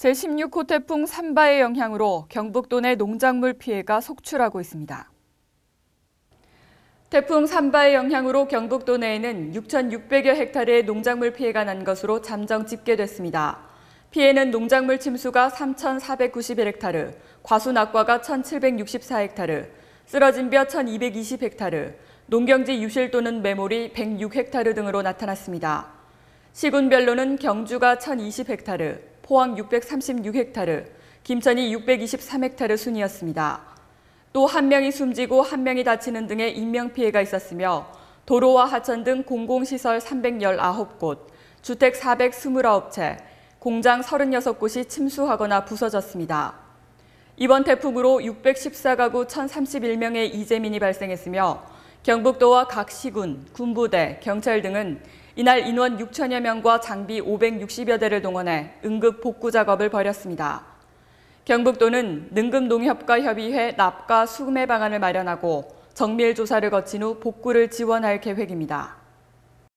제16호 태풍 삼바의 영향으로 경북도 내 농작물 피해가 속출하고 있습니다. 태풍 삼바의 영향으로 경북도 내에는 6,600여 헥타르의 농작물 피해가 난 것으로 잠정 집계됐습니다. 피해는 농작물 침수가 3,491헥타르, 과수 낙과가 1,764헥타르, 쓰러진 벼 1,220헥타르, 농경지 유실 또는 메모리 106헥타르 등으로 나타났습니다. 시군별로는 경주가 1,020헥타르, 포항 636헥타르, 김천이 623헥타르 순이었습니다. 또 한 명이 숨지고 한 명이 다치는 등의 인명피해가 있었으며 도로와 하천 등 공공시설 319곳, 주택 429채, 공장 36곳이 침수하거나 부서졌습니다. 이번 태풍으로 614가구 1,031명의 이재민이 발생했으며 경북도와 각 시군, 군부대, 경찰 등은 이날 인원 6천여 명과 장비 560여 대를 동원해 응급 복구 작업을 벌였습니다. 경북도는 능금농협과협의회 납과 수매 방안을 마련하고 정밀 조사를 거친 후 복구를 지원할 계획입니다.